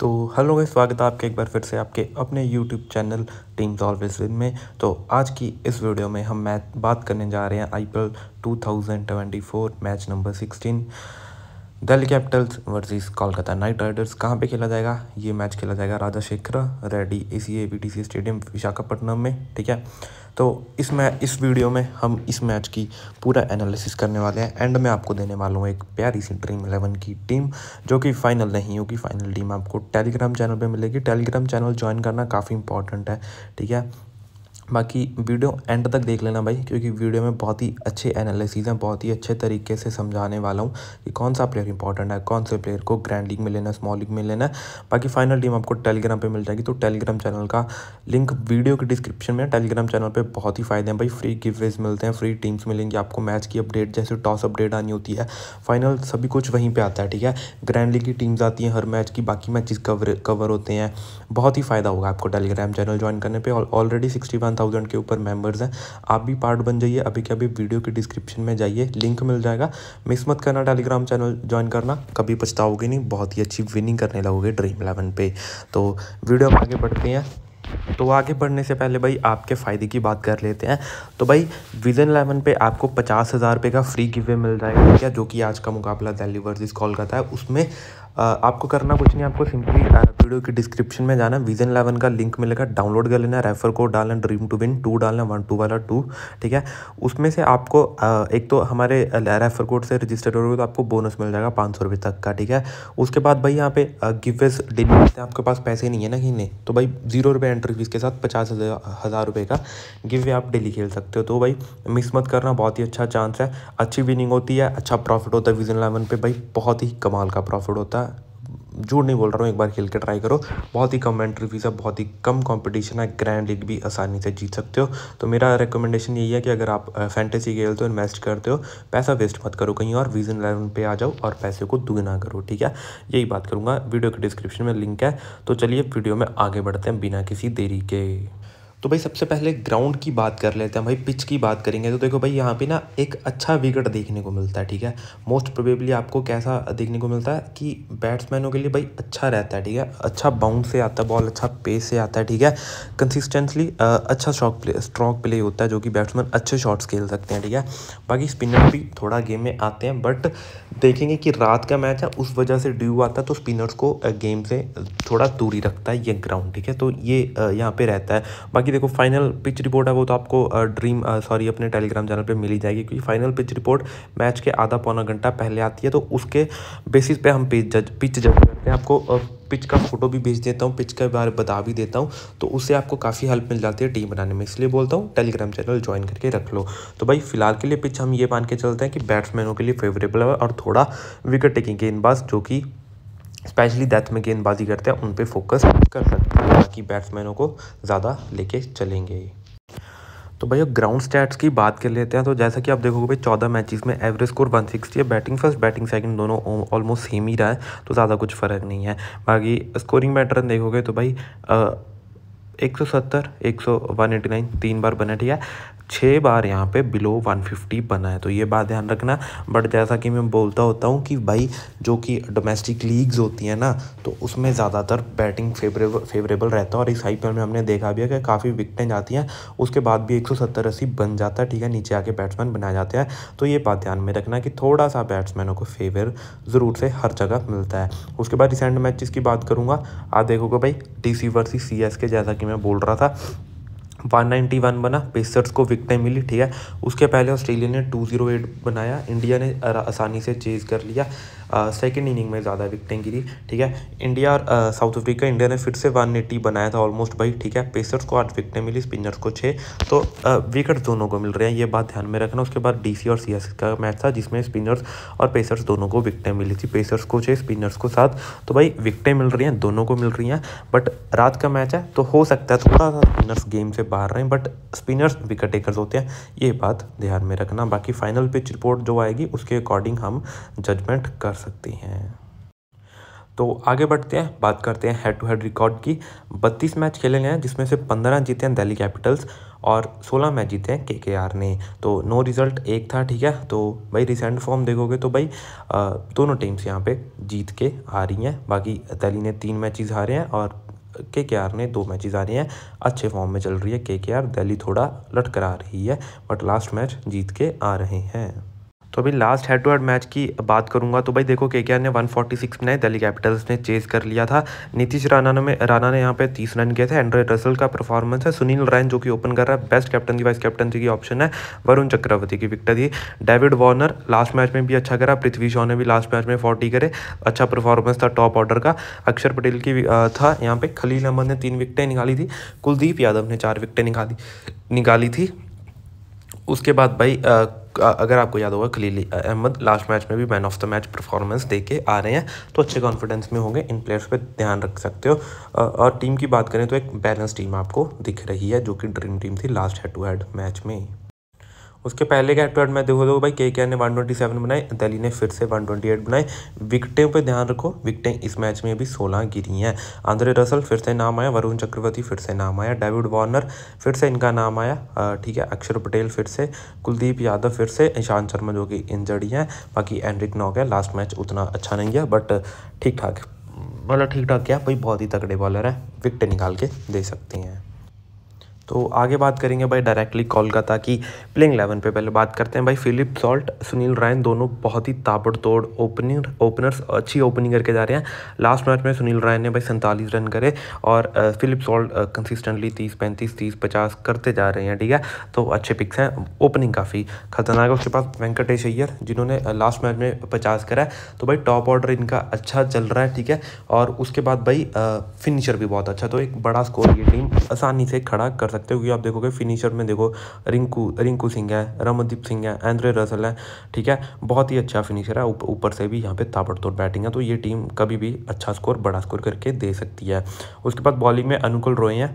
तो हेलो गई स्वागत है आपके एक बार फिर से आपके अपने YouTube channel team always win में तो आज की इस वीडियो में हम मैच बात करने जा रहे हैं I P L two thousand twenty four match number sixteen Delhi capitals versus Kolkata knight riders कहाँ पे खेला जाएगा ये मैच खेला जाएगा Raja Shekhar Reddy A C A B T C stadium Visakhapatnam में ठीक है तो इस मैं इस वीडियो में हम इस मैच की पूरा एनालिसिस करने वाले हैं एंड मैं आपको देने वाला हूँ एक प्यारी सी ड्रीम इलेवन की टीम जो कि फाइनल नहीं होगी फाइनल टीम आपको टेलीग्राम चैनल पे मिलेगी टेलीग्राम चैनल ज्वाइन करना काफ़ी इंपॉर्टेंट है ठीक है बाकी वीडियो एंड तक देख लेना भाई क्योंकि वीडियो में बहुत ही अच्छे एनालिसिस हैं बहुत ही अच्छे तरीके से समझाने वाला हूँ कि कौन सा प्लेयर इंपॉर्टेंट है कौन से प्लेयर को ग्रैंड लीग में लेना स्मॉल लीग में लेना बाकी फाइनल टीम आपको टेलीग्राम पर मिल जाएगी तो टेलीग्राम चैनल का लिंक वीडियो के डिस्क्रिप्शन में टेलीग्राम चैनल पर बहुत ही फायदे हैं भाई फ्री गिवेज मिलते हैं फ्री टीम्स मिलेंगी आपको मैच की अपडेट जैसे टॉस अपडेट आनी होती है फाइनल सभी कुछ वहीं पर आता है ठीक है ग्रैंड लीग की टीम्स आती हैं हर मैच की बाकी मैचेस कवर कवर होते हैं बहुत ही फ़ायदा होगा आपको टेलीग्राम चैनल ज्वाइन करने पर ऑलरेडी सिक्सटी वन थाउजेंड के ऊपर मेंबर्स हैं आप भी पार्ट बन जाइए अभी के अभी वीडियो के डिस्क्रिप्शन में जाइए लिंक मिल जाएगा मिस मत करना टेलीग्राम चैनल ज्वाइन करना कभी पछताओगे नहीं बहुत ही अच्छी विनिंग करने लगोगे ड्रीम इलेवन पे तो वीडियो हम आगे बढ़ते हैं तो आगे बढ़ने से पहले भाई आपके फ़ायदे की बात कर लेते हैं तो भाई विजन इलेवन पे आपको पचास हज़ार रुपये का फ्री गिवे मिल जाएगा क्या जो कि आज का मुकाबला दिल्ली वर्सेस कोलकाता है उसमें आपको करना कुछ नहीं आपको सिंपली वीडियो की डिस्क्रिप्शन में जाना विजन इलेवन का लिंक मिलेगा डाउनलोड कर लेना रेफर कोड डालना ड्रीम टू विन टू डालना वन टू वाला टू ठीक है उसमें से आपको एक तो हमारे रेफर कोड से रजिस्टर हो तो आपको बोनस मिल जाएगा पाँच सौ रुपये तक का ठीक है उसके बाद भाई यहाँ पे गिवेज डेली मिलते हैं आपके पास पैसे नहीं है ना कहीं नहीं तो भाई जीरो रुपये एंट्री फीस के साथ पचास हज़ार रुपये का गिवे आप डेली खेल सकते हो तो भाई मिस मत करना बहुत ही अच्छा चांस है अच्छी विनिंग होती है अच्छा प्रॉफिट होता है विजन इलेवन पर भाई बहुत ही कमाल का प्रॉफिट होता है झूठ नहीं बोल रहा हूँ एक बार खेल के ट्राई करो बहुत ही कम एंट्री फीस है बहुत ही कम कंपटीशन है ग्रैंड लीग भी आसानी से जीत सकते हो तो मेरा रिकमेंडेशन यही है कि अगर आप फैंटेसी खेलते हो इन्वेस्ट करते हो पैसा वेस्ट मत करो कहीं और विजन इलेवन पे आ जाओ और पैसे को दुगना करो ठीक है यही बात करूँगा वीडियो के डिस्क्रिप्शन में लिंक है तो चलिए वीडियो में आगे बढ़ते हैं बिना किसी देरी के तो भाई सबसे पहले ग्राउंड की बात कर लेते हैं भाई पिच की बात करेंगे तो देखो भाई यहाँ पे ना एक अच्छा विकेट देखने को मिलता है ठीक है मोस्ट प्रोबेबली आपको कैसा देखने को मिलता है कि बैट्समैनों के लिए भाई अच्छा रहता है ठीक है अच्छा बाउंड से आता है बॉल अच्छा पेस से आता है ठीक है कंसिस्टेंसली अच्छा शॉक प्ले स्ट्रॉक प्ले होता है जो कि बैट्समैन अच्छे शॉट्स खेल सकते हैं ठीक है बाकी स्पिनर भी थोड़ा गेम में आते हैं बट देखेंगे कि रात का मैच है उस वजह से ड्यू आता है तो स्पिनर्स को गेम से थोड़ा दूरी रखता है ये ग्राउंड ठीक है तो ये यहाँ पर रहता है बाकी देखो फाइनल पिच रिपोर्ट है वो तो आपको ड्रीम सॉरी अपने टेलीग्राम चैनल पर मिली जाएगी क्योंकि फाइनल पिच रिपोर्ट मैच के आधा पौना घंटा पहले आती है तो उसके बेसिस पे हम पिच जज पिच जज करते हैं आपको पिच का फोटो भी भेज देता हूँ पिच के बारे में बता भी देता हूँ तो उससे आपको काफ़ी हेल्प मिल जाती है टीम बनाने में इसलिए बोलता हूँ टेलीग्राम चैनल ज्वाइन करके रख लो तो भाई फिलहाल के लिए पिच हम ये मान के चलते हैं कि बैट्समैनों के लिए फेवरेबल है और थोड़ा विकेट टेकिंग के इनबाज जो कि स्पेशली डेथ में गेंदबाजी करते हैं उन पर फोकस कर सकते हैं ताकि बैट्समैनों को ज़्यादा लेके चलेंगे ही तो भैया ग्राउंड स्टैट्स की बात कर लेते हैं तो जैसा कि आप देखोगे भाई चौदह मैचेस में एवरेज स्कोर 160 है बैटिंग फर्स्ट बैटिंग सेकंड दोनों ऑलमोस्ट सेम ही रहा है तो ज़्यादा कुछ फ़र्क नहीं है बाकी स्कोरिंग पैटर्न देखोगे तो भाई एक सौ सत्तर एक सौ वन एटी नाइन तीन बार बना ठीक है छः बार यहाँ पे बिलो वन फिफ्टी बना है तो ये बात ध्यान रखना बट जैसा कि मैं बोलता होता हूँ कि भाई जो कि डोमेस्टिक लीग्स होती हैं ना तो उसमें ज़्यादातर बैटिंग फेवरेबल फेवरेबल रहता है और इस आई में हमने देखा भी है कि काफ़ी विकटें जाती हैं उसके बाद भी एक सौ सत्तर अस्सी बन जाता है ठीक है नीचे आके बैट्समैन बनाए जाते हैं तो ये बात ध्यान में रखना कि थोड़ा सा बैट्समैनों को फेवर ज़रूर से हर जगह मिलता है उसके बाद रिसेंट मैचेस की बात करूँगा आप देखोगे भाई डी सी वर्सी सी एस के जैसा कि कि मैं बोल रहा था 191 बना पेसर्स को विकटें मिली ठीक है उसके पहले ऑस्ट्रेलिया ने 208 बनाया इंडिया ने आसानी से चेज कर लिया सेकेंड इनिंग में ज़्यादा विकटें गिरी ठीक है इंडिया और साउथ अफ्रीका इंडिया ने फिर से वन एट्टी बनाया था ऑलमोस्ट भाई ठीक है पेसर्स को आठ विकटें मिली स्पिनर्स को छः तो विकेट दोनों को मिल रहे हैं ये बात ध्यान में रखना उसके बाद डी और सी का मैच था जिसमें स्पिनर्स और पेसर्स दोनों को विकटें मिली थी पेसर्स को छः स्पिनर्स को सात तो भाई विकटें मिल रही हैं दोनों को मिल रही हैं बट रात का मैच है तो हो सकता है थोड़ा सा स्पिनर्स गेम से बाहर रहे बट स्पिनर्स विकेट टेकर्स होते हैं ये बात ध्यान में रखना बाकी फाइनल पिच रिपोर्ट जो आएगी उसके अकॉर्डिंग हम जजमेंट कर सकती हैं तो आगे बढ़ते हैं बात करते हैं हेड टू हेड रिकॉर्ड की 32 मैच खेले गए हैं जिसमें से 15 जीते हैं दिल्ली कैपिटल्स और 16 मैच जीते हैं के के आर ने तो नो रिज़ल्ट एक था ठीक है तो भाई रिसेंट फॉर्म देखोगे तो भाई दोनों टीम्स यहाँ पे जीत के आ रही हैं बाकी दिल्ली ने तीन मैचेस हारे हैं और के के आर ने दो मैचेज आ रही हैं अच्छे फॉर्म में चल रही है के के आर दिल्ली थोड़ा लटकर आ रही है बट लास्ट मैच जीत के आ रहे हैं तो अभी last head to head match की बात करूंगा तो भाई देखो के के ने 146 बनाए दिल्ली कैपिटल्स ने चेज कर लिया था नीतीश राणा ने राणा ने यहाँ पे तीस रन किए थे एंड्रे रसल का परफॉर्मेंस है सुनील रैन जो कि ओपन कर रहा है बेस्ट कैप्टन की वाइस कैप्टनसी की ऑप्शन है वरुण चक्रवर्ती की विकटें थी डेविड वॉर्नर लास्ट मैच में भी अच्छा करा पृथ्वी शॉ ने भी लास्ट मैच में फोर्टी करे अच्छा परफॉर्मेंस था टॉप ऑर्डर का अक्षर पटेल की था यहाँ पे खलील अहमद ने तीन विकटें निकाली थी कुलदीप यादव ने चार विकटें निकाली निकाली थी उसके बाद भाई अगर आपको याद होगा खलील अहमद लास्ट मैच में भी man of the match performance दे के आ रहे हैं तो अच्छे कॉन्फिडेंस में होंगे इन प्लेयर्स पे ध्यान रख सकते हो और टीम की बात करें तो एक बैलेंस टीम आपको दिख रही है जो कि ड्रीम टीम थी last head to head match में उसके पहले के एपिसोड में देखो दो भाई के के ने वन ट्वेंटी सेवन बनाए दिल्ली ने फिर से वन ट्वेंटी एट बनाए विकटें पर ध्यान रखो विकटें इस मैच में भी सोलह गिरी हैं आंद्रे रसल फिर से नाम आया वरुण चक्रवर्ती फिर से नाम आया डेविड वार्नर फिर से इनका नाम आया ठीक है अक्षर पटेल फिर से कुलदीप यादव फिर से ईशांत शर्मा जो कि इंजर्ड हैं बाकी एंड्रिक नॉक है लास्ट मैच उतना अच्छा नहीं गया बट ठीक ठाक मतलब ठीक ठाक क्या भाई बहुत ही तगड़े बॉलर हैं विकटें निकाल के दे सकते हैं तो आगे बात करेंगे भाई डायरेक्टली कोलकाता की प्लेइंग इलेवन पे पहले बात करते हैं भाई फिलिप सॉल्ट सुनील रायन दोनों बहुत ही ताबड़तोड़ ओपनिंग ओपनर्स अच्छी ओपनिंग करके जा रहे हैं लास्ट मैच में सुनील रायन ने भाई सैंतालीस रन करे और फिलिप सॉल्ट कंसिस्टेंटली तीस पैंतीस तीस पचास करते जा रहे हैं ठीक है तो अच्छे पिक्स हैं ओपनिंग काफ़ी खतरनाक है उसके पास वेंकटेश अय्यर जिन्होंने लास्ट मैच में पचास करा है तो भाई टॉप ऑर्डर इनका अच्छा चल रहा है ठीक है और उसके बाद भाई फिनिशर भी बहुत अच्छा तो एक बड़ा स्कोर ये टीम आसानी से खड़ा कर सकते हो क्योंकि आप देखोगे फिनिशर में देखो रिंकू रिंकू सिंह है रमनदीप सिंह है एंद्रे रसल है ठीक है बहुत ही अच्छा फिनिशर है ऊपर से भी यहाँ पे ताबड़तोड़ बैटिंग है तो ये टीम कभी भी अच्छा स्कोर बड़ा स्कोर करके दे सकती है उसके बाद बॉलिंग में अनुकूल रोए हैं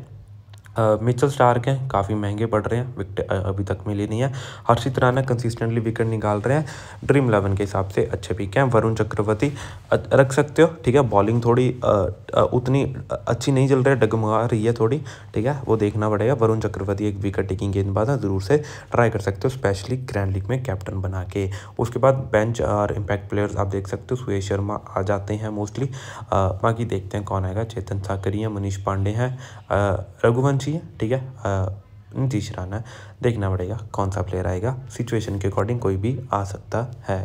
मिचल स्टार्क हैं काफ़ी महंगे पड़ रहे हैं विकट अभी तक मिली नहीं है हर्षित राणा कंसिस्टेंटली विकेट निकाल रहे हैं ड्रीम इलेवन के हिसाब से अच्छे पिक हैं वरुण चक्रवर्ती रख सकते हो ठीक है बॉलिंग थोड़ी उतनी अच्छी नहीं चल रही है डगमगा रही है थोड़ी ठीक है वो देखना पड़ेगा वरुण चक्रवर्ती एक विकेट टेकिंग गेंदबाज है ज़रूर से ट्राई कर सकते हो स्पेशली ग्रैंड लीग में कैप्टन बना के उसके बाद बेंच और इम्पैक्ट प्लेयर्स आप देख सकते हो सुरेश शर्मा आ जाते हैं मोस्टली बाकी देखते हैं कौन आएगा चेतन साकरी हैं मनीष पांडे हैं रघुवंश चाहिए ठीक है नीतीश राणा देखना पड़ेगा कौन सा प्लेयर आएगा सिचुएशन के अकॉर्डिंग कोई भी आ सकता है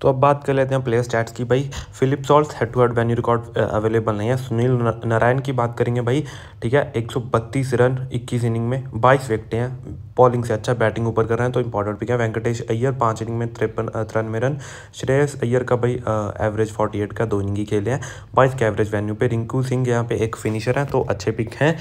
तो अब बात कर लेते हैं प्लेयर स्टैट्स की भाई Philip Salts head to head venue record available नहीं है सुनील नारायण की बात करेंगे भाई ठीक है 132 रन 21 इनिंग में 22 विकटे हैं बॉलिंग से अच्छा बैटिंग ऊपर कर रहे हैं तो इंपॉर्टेंट पिक है वेंकटेश अय्यर पाँच इनिंग में तिरपन तिरानवे रन श्रेयस अय्यर का भाई एवरेज फोर्टी एट का दो इनिंग ही खेले हैं बाईस के एवरेज वेन्यू पर रिंकू सिंह यहाँ पे एक फिनिशर है तो अच्छे पिक हैं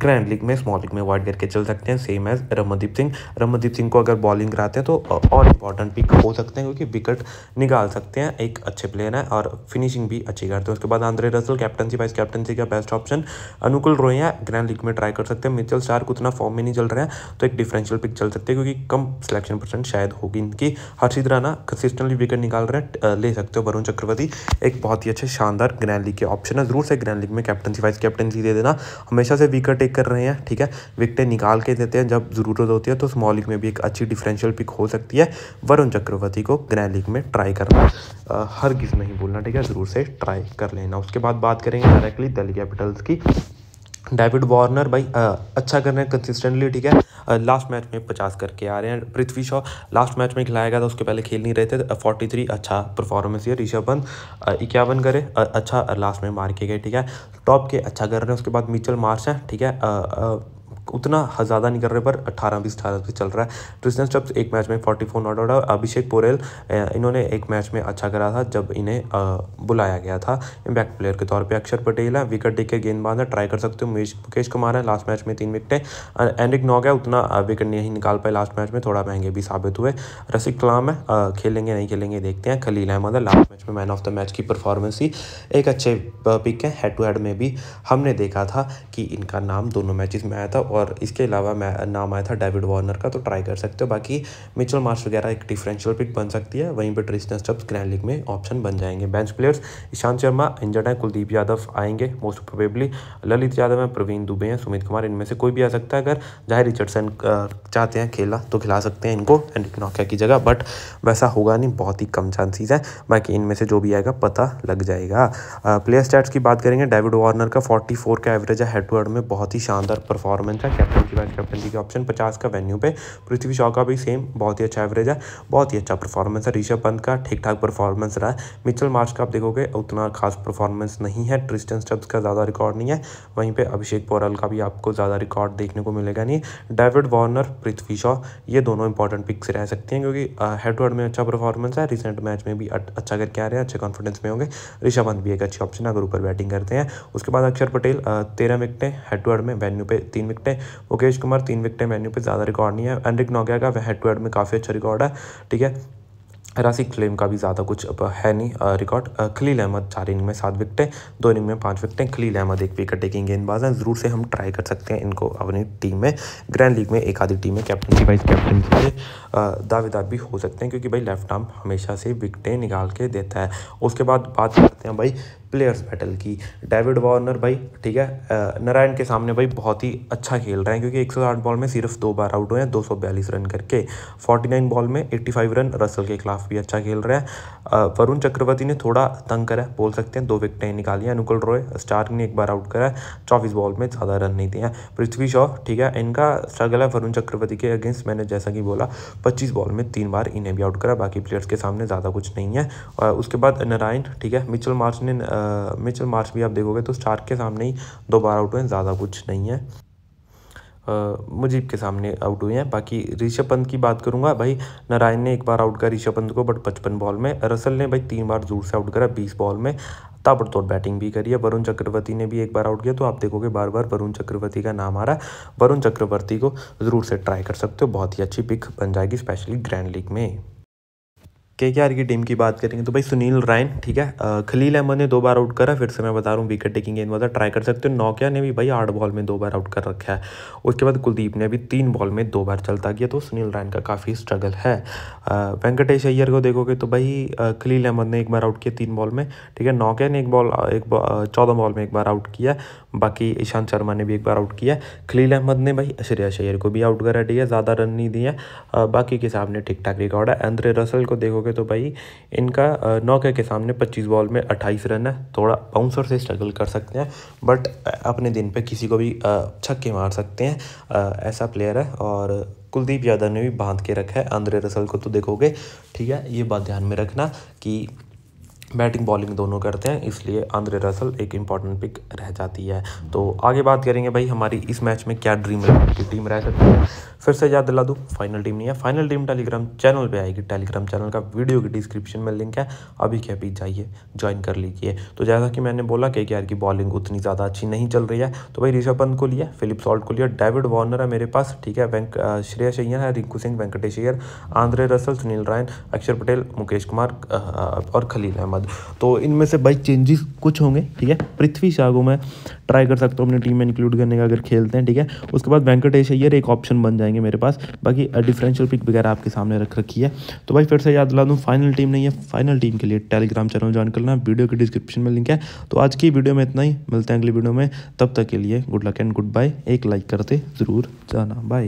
ग्रैंड लीग में स्मॉल लीग में वाइड करके चल सकते हैं सेम एज रमनदीप सिंह रमनदीप सिंह को अगर बॉलिंग कराते हैं तो और इंपॉर्टेंट पिक हो सकते हैं क्योंकि विकेट निकाल सकते हैं एक अच्छे प्लेयर हैं और फिनिशिंग भी अच्छी करते हैं उसके बाद Andre Russell captaincy vice captaincy का बेस्ट ऑप्शन अनुकूल हैं ग्रैंड लीग में ट्राई कर सकते हैं मिचल शार्क उतना फॉर्म में नहीं चल रहे हैं तो एक डिफरेंशियल पिक चल सकते हैं क्योंकि कम सिलेक्शन परसेंट शायद होगी इनकी हर्षित राना कंसिस्टेंटली विकेट निकाल रहे हैं ले सकते हो वरुण चक्रवर्ती एक बहुत ही अच्छे शानदार ग्रैंड लीग के ऑप्शन है ज़रूर से ग्रैंड लीग में कैप्टनसी वाइस कैप्टनसी दे देना हमेशा से विकेट टेक कर रहे हैं ठीक है विकटें निकाल के देते हैं जब ज़रूरत होती है तो स्मॉल लीग में भी एक अच्छी डिफरेंशियल पिक हो सकती है वरुण चक्रवर्ती को ग्रैंड लीग में ट्राई करना हर किस नहीं भूलना ठीक है ज़रूर से ट्राई कर लेना उसके बाद बात करेंगे डायरेक्टली दिल्ली कैपिटल्स की डेविड वार्नर भाई आ, अच्छा कर रहे हैं कंसिस्टेंटली ठीक है लास्ट मैच में पचास करके आ रहे हैं पृथ्वी शॉ लास्ट मैच में खिलाया गया तो था उसके पहले खेल नहीं रहे थे फोर्टी थ्री अच्छा परफॉर्मेंस है ऋषभ पंत इक्यावन करे अच्छा लास्ट में मार के गए ठीक है टॉप के अच्छा कर रहे हैं उसके बाद मिचल मार्श है ठीक है आ, उतना ज़्यादा नहीं कर रहे पर अठारह बीस अठारह बीस चल रहा है ट्रिस्टन स्टब्स एक मैच में फोर्टी फोर नॉट आउट है अभिषेक पोरेल इन्होंने एक मैच में अच्छा करा था जब इन्हें बुलाया गया था इम्पैक्ट प्लेयर के तौर पर अक्षर पटेल है विकेट टेक के गेंदबाज है ट्राई कर सकते हो मुकेश कुमार है लास्ट मैच में तीन विकटें एंड्रिक नॉक है उतना विकेट नहीं निकाल पाए लास्ट मैच में थोड़ा महंगे भी साबित हुए रसिक कलाम है खेलेंगे नहीं खेलेंगे देखते हैं खलील अहमद है लास्ट मैच में मैन ऑफ द मैच की परफॉर्मेंस ही एक अच्छे पिक है हेड टू हेड में भी हमने देखा था कि इनका नाम दोनों मैचेस में आया था और और इसके अलावा मैं नाम आया था डेविड वार्नर का तो ट्राई कर सकते हो बाकी मिचल मार्च वगैरह एक डिफरेंशियल पिक बन सकती है वहीं पर ट्रिस्टन स्टब्स ग्रैंड लीग में ऑप्शन बन जाएंगे bench players Ishant Sharma injured है कुलदीप यादव आएंगे मोस्ट प्रोबेबली ललित यादव हैं प्रवीण दुबे हैं सुमित कुमार इनमें से कोई भी आ सकता है अगर जाहिर रिचर्डसन चाहते हैं खेला तो खिला सकते हैं इनको एंड नौकिया की जगह बट वैसा होगा नहीं बहुत ही कम चांसेस है बाकी इनमें से जो भी आएगा पता लग जाएगा प्लेयर स्टैट्स की बात करेंगे डेविड वार्नर का 44 का एवरेज है हेड टू हेड में बहुत ही शानदार परफॉर्मेंस का कैप्टन की बैच कैप्टनसी के ऑप्शन पचास का वेन्यू पे पृथ्वी शॉ का भी सेम बहुत ही अच्छा एवरेज है बहुत ही अच्छा परफॉर्मेंस है ऋषभ पंत का ठीक ठाक परफॉर्मेंस रहा है मिचल मार्च का आप देखोगे उतना खास परफॉर्मेंस नहीं है ट्रिस्टन स्टब्स का ज़्यादा रिकॉर्ड नहीं है वहीं पर अभिषेक पोरल का भी आपको ज़्यादा रिकॉर्ड देखने को मिलेगा नहीं डेविड वार्नर पृथ्वी शॉ ये दोनों इंपॉर्टेंट पिक्स रह सकती हैं क्योंकि हेड टू हेड में अच्छा परफॉर्मेंस है रिसेंट मैच में भी अच्छा करके आ रहे हैं अच्छे कॉन्फिडेंस में होंगे ऋषभ पंत भी एक अच्छी ऑप्शन है अगर ऊपर बैटिंग करते हैं उसके बाद अक्षर पटेल तेरह विकटें हेड टू हेड में वेन्यू पे तीन विकटें में मुकेश कुमार तीन विकटें मैन्यू पर ज़्यादा रिकॉर्ड नहीं है एनरिक नोगिया का हेड टू हेड में काफ़ी अच्छा रिकॉर्ड है ठीक है राशिक क्लेम का भी ज़्यादा कुछ है नहीं रिकॉर्ड खलील अहमद चार इनिंग में सात विकटें दो इनिंग में पाँच विकटें खलील अहमद एक विकेट टेकिंग गेंदबाज हैं ज़रूर से हम ट्राई कर सकते हैं इनको अपनी टीम में ग्रैंड लीग में एक आधी टीम में कैप्टन की वाइस कैप्टन के दावेदार भी हो सकते हैं क्योंकि भाई लेफ्ट आर्म हमेशा से विकटें निकाल के देता है उसके बाद बात करते हैं भाई प्लेयर्स बैटल की डेविड वार्नर भाई ठीक है नारायण के सामने भाई बहुत ही अच्छा खेल रहे हैं क्योंकि 108 बॉल में सिर्फ दो बार आउट हुए हैं दो रन करके 49 बॉल में 85 रन रसल के खिलाफ भी अच्छा खेल रहे हैं वरुण चक्रवर्ती ने थोड़ा तंग करा बोल सकते हैं दो विकटें निकाली हैं अनुकुल रॉय स्टार्क ने एक बार आउट करा है चौबीस बॉल में ज़्यादा रन नहीं दिए पृथ्वी शॉ ठीक है इनका स्ट्रगल है वरुण चक्रवर्ती के अगेंस्ट मैंने जैसा कि बोला पच्चीस बॉल में तीन बार इन्हें भी आउट करा बाकी प्लेयर्स के सामने ज़्यादा कुछ नहीं है उसके बाद नारायण ठीक है मिचल मार्च ने मिचल मार्च भी आप देखोगे तो स्टार्क के सामने ही दो बार आउट हुए हैं ज़्यादा कुछ नहीं है मुजीब के सामने आउट हुए हैं बाकी ऋषभ पंत की बात करूंगा भाई नारायण ने एक बार आउट करा ऋषभ पंत को बट पचपन बॉल में रसल ने भाई तीन बार जोर से आउट करा बीस बॉल में ताबड़तोड़ बैटिंग भी करी है वरुण चक्रवर्ती ने भी एक बार आउट किया तो आप देखोगे बार बार वरुण चक्रवर्ती का नाम आ रहा है वरुण चक्रवर्ती को ज़रूर से ट्राई कर सकते हो बहुत ही अच्छी पिक बन जाएगी स्पेशली ग्रैंड लीग में के के आर की टीम की बात करेंगे तो भाई सुनील रायन ठीक है खलील अहमद ने दो बार आउट करा फिर से मैं बता रहा हूँ विकेट टेकिंग गेंद मतलब ट्राई कर सकते हो नौकिया ने भी भाई आठ बॉल में दो बार आउट कर रखा है उसके बाद कुलदीप ने भी तीन बॉल में दो बार चलता किया तो सुनील रायन का काफ़ी स्ट्रगल है वेंकटेश अय्यर को देखोगे तो भाई खलील अहमद ने एक बार आउट किया तीन बॉल में ठीक है नौकिया ने एक बॉल एक चौदह बॉल में एक बार आउट किया बाकी ईशांत शर्मा ने भी एक बार आउट किया खलील अहमद ने भाई श्रेयस शैयर को भी आउट करा ठीक है ज़्यादा रन नहीं दिया बाकी के सामने ठीक ठाक रिकॉर्ड है एंद्रे रसल को देखोगे देखोगे तो भाई इनका नौके के सामने पच्चीस बॉल में अट्ठाईस रन है थोड़ा बाउंसर से स्ट्रगल कर सकते हैं बट अपने दिन पे किसी को भी छक्के मार सकते हैं ऐसा प्लेयर है और कुलदीप यादव ने भी बांध के रखा है आंद्रे रसल को तो देखोगे ठीक है ये बात ध्यान में रखना कि बैटिंग बॉलिंग दोनों करते हैं इसलिए आंद्रे रसल एक इम्पॉर्टेंट पिक रह जाती है तो आगे बात करेंगे भाई हमारी इस मैच में क्या ड्रीम इलेवन की टीम रह सकती है फिर से याद दिला दूँ फाइनल टीम नहीं है फाइनल टीम टेलीग्राम चैनल पे आएगी टेलीग्राम चैनल का वीडियो की डिस्क्रिप्शन में लिंक है अभी के अभी जाइए ज्वाइन कर लीजिए तो जैसा कि मैंने बोला के की बॉलिंग उतनी ज़्यादा अच्छी नहीं चल रही है तो भाई ऋषभ पंत को लिया फिलिप सॉल्ट को लिया डेविड वार्नर है मेरे पास ठीक है वेंक श्रेयस शैयर है रिंकू सिंह वेंकटेश अय्यर आंद्रे रसल सुनील रायन अक्षर पटेल मुकेश कुमार और खलील अहमद अहमद तो इनमें से भाई चेंजेस कुछ होंगे ठीक है पृथ्वी शाह को मैं ट्राई कर सकता हूँ अपनी टीम में इंक्लूड करने का अगर खेलते हैं ठीक है उसके बाद वेंकटेश अय्यर एक ऑप्शन बन जाएंगे मेरे पास बाकी डिफरेंशियल पिक वगैरह आपके सामने रख रखी है तो भाई फिर से याद दिला दूँ फाइनल टीम नहीं है फाइनल टीम के लिए टेलीग्राम चैनल ज्वाइन करना वीडियो के डिस्क्रिप्शन में लिंक है तो आज की वीडियो में इतना ही मिलते हैं अगली वीडियो में तब तक के लिए good luck and goodbye एक लाइक करते ज़रूर जाना बाय